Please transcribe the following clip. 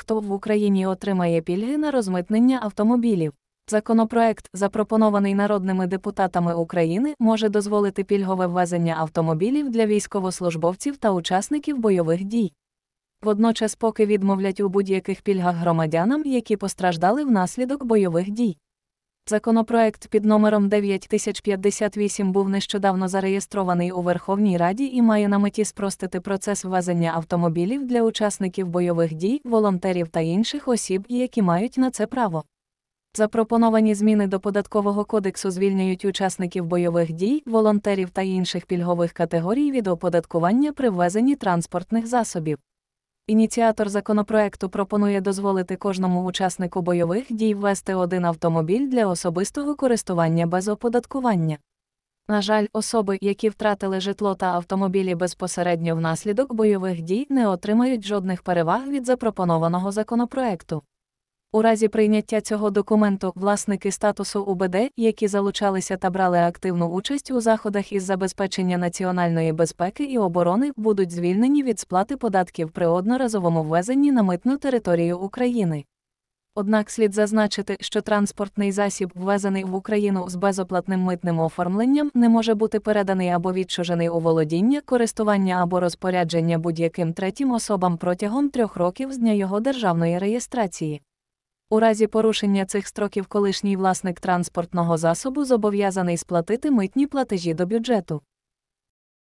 хто в Україні отримає пільги на розмитнення автомобілів. Законопроект, запропонований народними депутатами України, може дозволити пільгове ввезення автомобілів для військовослужбовців та учасників бойових дій. Водночас, поки відмовлять у будь-яких пільгах громадянам, які постраждали внаслідок бойових дій. Законопроект під номером 9058 був нещодавно зареєстрований у Верховній Раді і має на меті спростити процес ввезення автомобілів для учасників бойових дій, волонтерів та інших осіб, які мають на це право. Запропоновані зміни до податкового кодексу звільнюють учасників бойових дій, волонтерів та інших пільгових категорій від оподаткування при ввезенні транспортних засобів. Ініціатор законопроекту пропонує дозволити кожному учаснику бойових дій ввести один автомобіль для особистого користування без оподаткування. На жаль, особи, які втратили житло та автомобілі безпосередньо внаслідок бойових дій, не отримають жодних переваг від запропонованого законопроекту. У разі прийняття цього документу власники статусу УБД, які залучалися та брали активну участь у заходах із забезпечення національної безпеки і оборони, будуть звільнені від сплати податків при одноразовому ввезенні на митну територію України. Однак слід зазначити, що транспортний засіб, ввезений в Україну з безоплатним митним оформленням, не може бути переданий або відчужений у володіння, користування або розпорядження будь-яким третім особам протягом трьох років з дня його державної реєстрації. У разі порушення цих строків колишній власник транспортного засобу зобов'язаний сплатити митні платежі до бюджету.